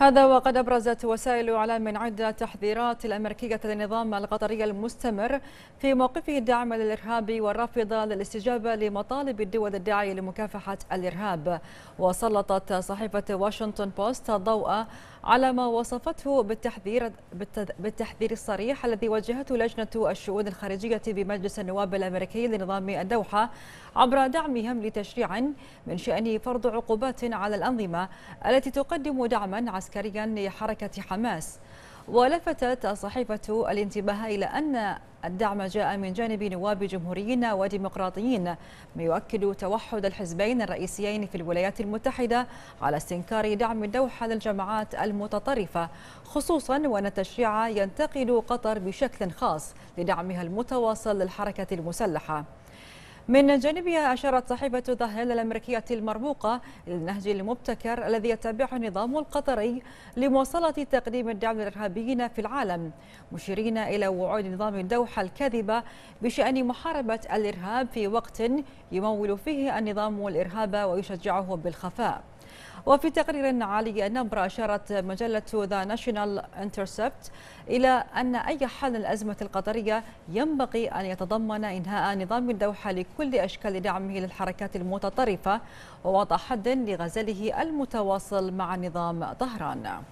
هذا وقد أبرزت وسائل إعلام عدة تحذيرات الأمريكية للنظام القطري المستمر في موقفه الداعم للإرهاب والرافضة للاستجابة لمطالب الدول الداعية لمكافحة الإرهاب وسلطت صحيفة واشنطن بوست الضوء على ما وصفته بالتحذير بالتحذير الصريح الذي وجهته لجنة الشؤون الخارجية بمجلس النواب الأمريكي لنظام الدوحة عبر دعمهم لتشريع من شأنه فرض عقوبات على الأنظمة التي تقدم دعما عسكريا لحركة حماس ولفتت الصحيفة الانتباه إلى أن الدعم جاء من جانب نواب جمهوريين وديمقراطيين ما يؤكد توحد الحزبين الرئيسيين في الولايات المتحدة على استنكار دعم الدوحة للجماعات المتطرفة خصوصا وأن التشريع ينتقد قطر بشكل خاص لدعمها المتواصل للحركة المسلحة من جانبها أشارت صحيفة ذا هيل الأمريكية المرموقة للنهج المبتكر الذي يتبعه النظام القطري لمواصلة تقديم الدعم للإرهابيين في العالم مشيرين إلى وعود نظام الدوحة الكاذبة بشأن محاربة الإرهاب في وقت يمول فيه النظام الإرهاب ويشجعه بالخفاء وفي تقرير علي النبرة أشارت مجلة ذا ناشونال انترسبت إلى أن أي حل للأزمة القطرية ينبغي أن يتضمن إنهاء نظام الدوحة لكل أشكال دعمه للحركات المتطرفة ووضع حد لغزله المتواصل مع نظام طهران